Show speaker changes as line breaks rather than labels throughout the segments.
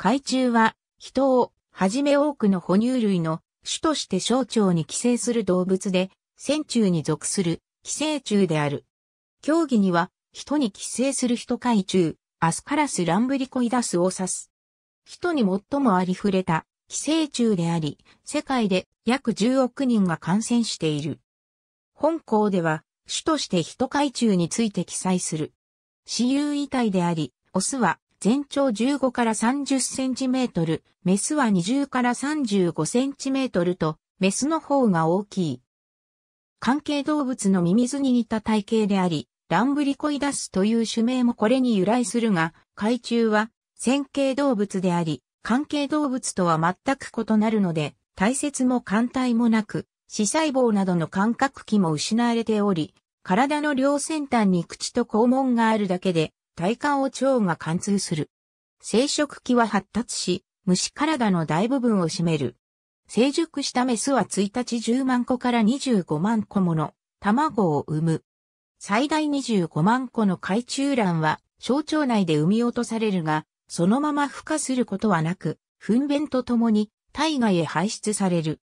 海中は人をはじめ多くの哺乳類の種として小腸に寄生する動物で、線中に属する寄生虫である。競技には人に寄生する人海中、アスカラスランブリコイダスを指す。人に最もありふれた寄生虫であり、世界で約10億人が感染している。本校では、種として人海中について記載する。私有遺体であり、オスは全長15から30センチメートル、メスは20から35センチメートルと、メスの方が大きい。関係動物のミミズに似た体型であり、ランブリコイダスという種名もこれに由来するが、海中は線形動物であり、関係動物とは全く異なるので、体節も艦隊もなく、死細胞などの感覚器も失われており、体の両先端に口と肛門があるだけで、体幹を腸が貫通する。生殖器は発達し、虫体の大部分を占める。成熟したメスは1日10万個から25万個もの卵を産む。最大25万個の海中卵は小腸内で産み落とされるが、そのまま孵化することはなく、糞便とともに体外へ排出される。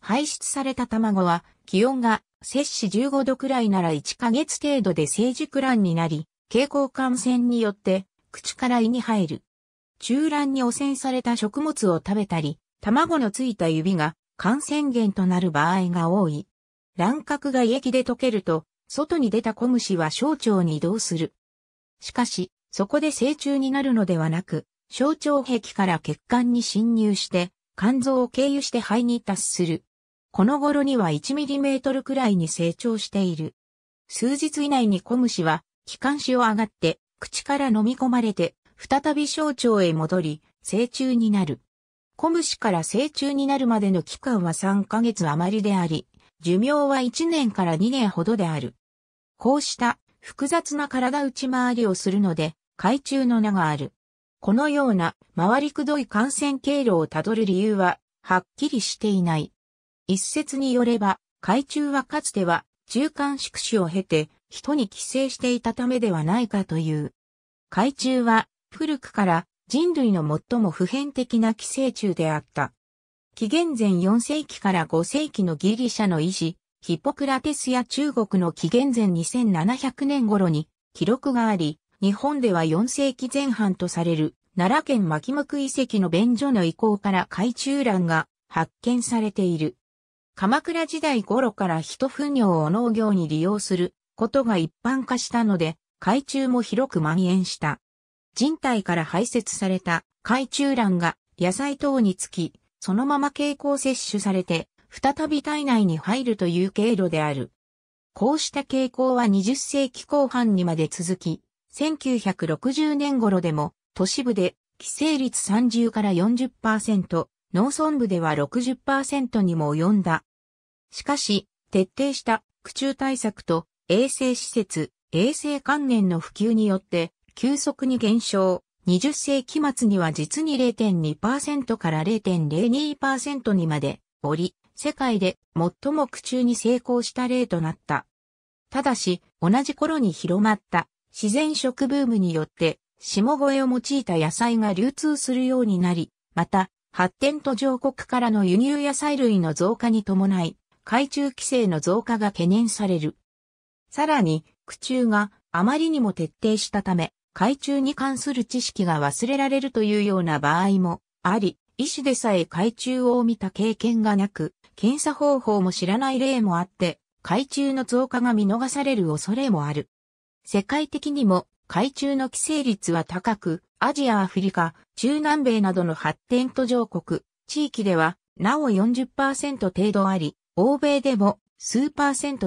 排出された卵は気温が摂氏15度くらいなら1ヶ月程度で成熟卵になり、蛍光感染によって口から胃に入る。中卵に汚染された食物を食べたり、卵のついた指が感染源となる場合が多い。卵殻が胃液で溶けると、外に出た小虫は小腸に移動する。しかし、そこで成虫になるのではなく、小腸壁から血管に侵入して、肝臓を経由して肺に達する。この頃には1トルくらいに成長している。数日以内に小虫は気管支を上がって、口から飲み込まれて、再び小腸へ戻り、成虫になる。小虫から成虫になるまでの期間は3ヶ月余りであり、寿命は1年から2年ほどである。こうした複雑な体打ち回りをするので、海中の名がある。このような回りくどい感染経路をたどる理由は、はっきりしていない。一説によれば、海中はかつては中間宿主を経て、人に寄生していたためではないかという。海中は古くから人類の最も普遍的な寄生虫であった。紀元前4世紀から5世紀のギリシャの医師、ヒポクラテスや中国の紀元前2700年頃に記録があり、日本では4世紀前半とされる奈良県牧向遺跡の便所の遺構から海中蘭が発見されている。鎌倉時代頃から人糞尿を農業に利用することが一般化したので、海中も広く蔓延した。人体から排泄された海中卵が野菜等につき、そのまま経口摂取されて、再び体内に入るという経路である。こうした傾向は20世紀後半にまで続き、1960年頃でも都市部で規制率30から40%、農村部では60%にも及んだ。しかし、徹底した苦中対策と衛生施設、衛生関連の普及によって急速に減少、20世紀末には実に0.2%から0.02%にまで折り、世界で最も苦中に成功した例となった。ただし、同じ頃に広まった自然食ブームによって、下越を用いた野菜が流通するようになり、また、発展途上国からの輸入野菜類の増加に伴い、海中規制の増加が懸念される。さらに、苦中があまりにも徹底したため、海中に関する知識が忘れられるというような場合もあり、医師でさえ海中を見た経験がなく、検査方法も知らない例もあって、海中の増加が見逃される恐れもある。世界的にも海中の寄生率は高く、アジア、アフリカ、中南米などの発展途上国、地域では、なお40%程度あり、欧米でも数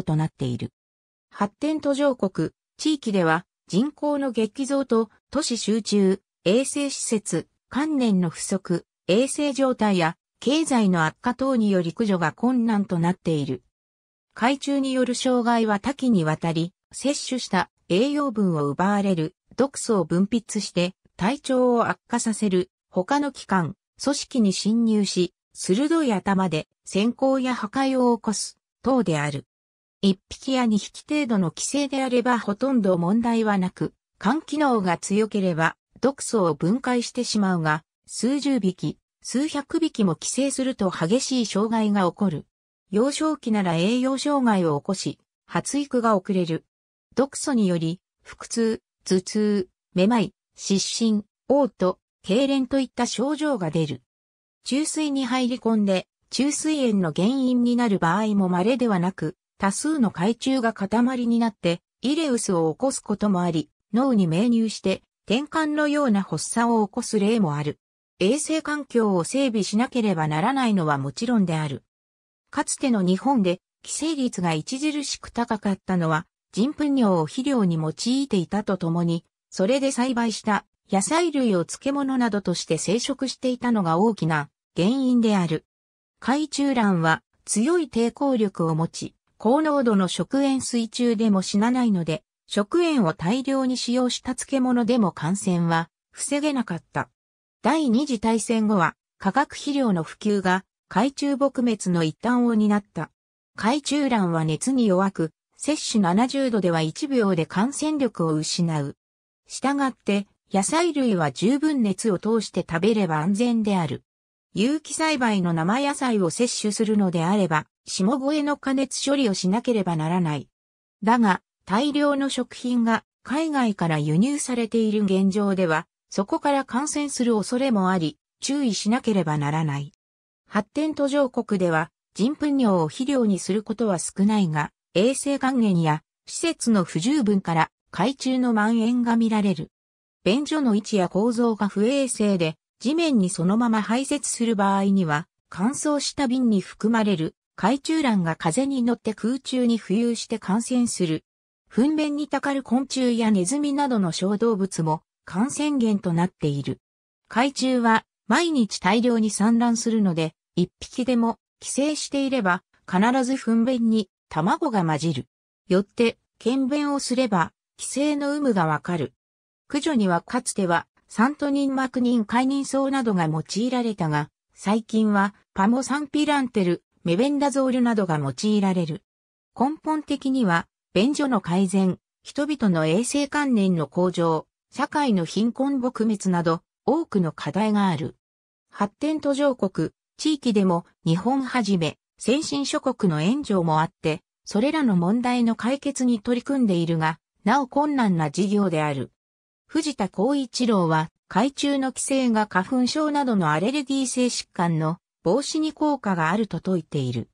となっている。発展途上国、地域では人口の激増と都市集中、衛生施設、観念の不足、衛生状態や経済の悪化等により駆除が困難となっている。海中による障害は多岐にわたり、摂取した栄養分を奪われる、毒素を分泌して体調を悪化させる、他の機関、組織に侵入し、鋭い頭で先行や破壊を起こす、等である。1匹や2匹程度の寄生であればほとんど問題はなく、肝機能が強ければ毒素を分解してしまうが、数十匹、数百匹も寄生すると激しい障害が起こる。幼少期なら栄養障害を起こし、発育が遅れる。毒素により、腹痛、頭痛、めまい、失神、嘔吐、痙攣といった症状が出る。中水に入り込んで、中水炎の原因になる場合も稀ではなく、多数の海中が塊になって、イレウスを起こすこともあり、脳に命入して、転換のような発作を起こす例もある。衛生環境を整備しなければならないのはもちろんである。かつての日本で、寄生率が著しく高かったのは、人糞尿を肥料に用いていたとともに、それで栽培した野菜類を漬物などとして生殖していたのが大きな原因である。海中卵は強い抵抗力を持ち、高濃度の食塩水中でも死なないので、食塩を大量に使用した漬物でも感染は防げなかった。第二次大戦後は化学肥料の普及が海中撲滅の一端を担った。海中卵は熱に弱く、摂取70度では1秒で感染力を失う。したがって、野菜類は十分熱を通して食べれば安全である。有機栽培の生野菜を摂取するのであれば、下越えの加熱処理をしなければならない。だが、大量の食品が海外から輸入されている現状では、そこから感染する恐れもあり、注意しなければならない。発展途上国では、人糞尿を肥料にすることは少ないが、衛生還元や施設の不十分から海中の蔓延が見られる。便所の位置や構造が不衛生で、地面にそのまま排泄する場合には、乾燥した瓶に含まれる海中卵が風に乗って空中に浮遊して感染する。糞便にたかる昆虫やネズミなどの小動物も感染源となっている。海中は毎日大量に産卵するので、一匹でも寄生していれば必ず糞便に卵が混じる。よって、検便をすれば、寄生の有無がわかる。駆除にはかつては、サントニンマクニン解人草などが用いられたが、最近はパモサンピランテル、メベンダゾールなどが用いられる。根本的には、便所の改善、人々の衛生観念の向上、社会の貧困撲滅など、多くの課題がある。発展途上国、地域でも日本はじめ、先進諸国の援助もあって、それらの問題の解決に取り組んでいるが、なお困難な事業である。藤田光一郎は、海中の規制が花粉症などのアレルギー性疾患の防止に効果があると説いている。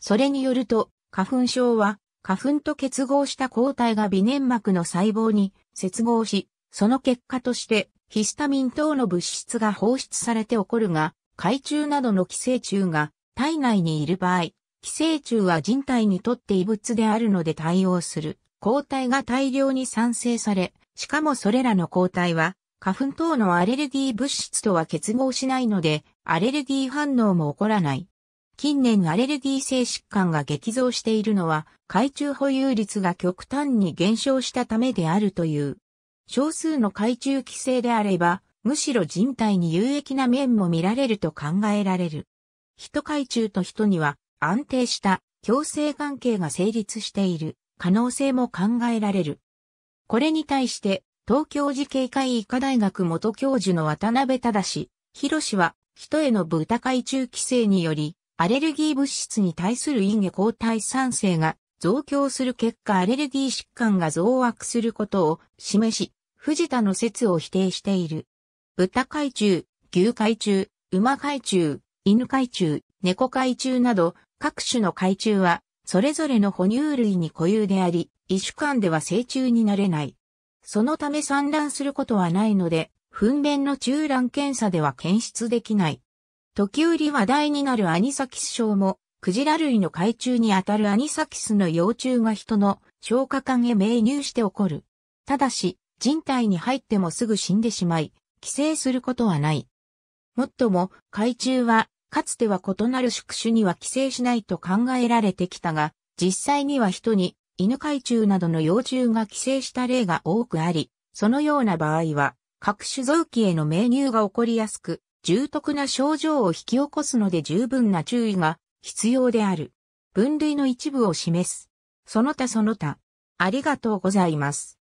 それによると、花粉症は、花粉と結合した抗体が微粘膜の細胞に接合し、その結果としてヒスタミン等の物質が放出されて起こるが、海中などの寄生虫が体内にいる場合、寄生虫は人体にとって異物であるので対応する。抗体が大量に産生され、しかもそれらの抗体は、花粉等のアレルギー物質とは結合しないので、アレルギー反応も起こらない。近年アレルギー性疾患が激増しているのは、海中保有率が極端に減少したためであるという。少数の海中規制であれば、むしろ人体に有益な面も見られると考えられる。人海中と人には安定した共生関係が成立している可能性も考えられる。これに対して、東京慈恵会医科大学元教授の渡辺忠博氏は、人への豚海中規制により、アレルギー物質に対する因下抗体酸性が増強する結果アレルギー疾患が増悪することを示し、藤田の説を否定している。豚海中、牛海中、馬海中、犬海中、猫海中など、各種の海中は、それぞれの哺乳類に固有であり、異種間では成虫になれない。そのため産卵することはないので、糞便の中卵検査では検出できない。時折話題になるアニサキス症も、クジラ類の海中にあたるアニサキスの幼虫が人の消化管へ命入して起こる。ただし、人体に入ってもすぐ死んでしまい、寄生することはない。もっとも、海中は、かつては異なる宿主には寄生しないと考えられてきたが、実際には人に、犬海中などの幼虫が寄生した例が多くあり、そのような場合は、各種臓器への命入が起こりやすく、重篤な症状を引き起こすので十分な注意が必要である。分類の一部を示す。その他その他。ありがとうございます。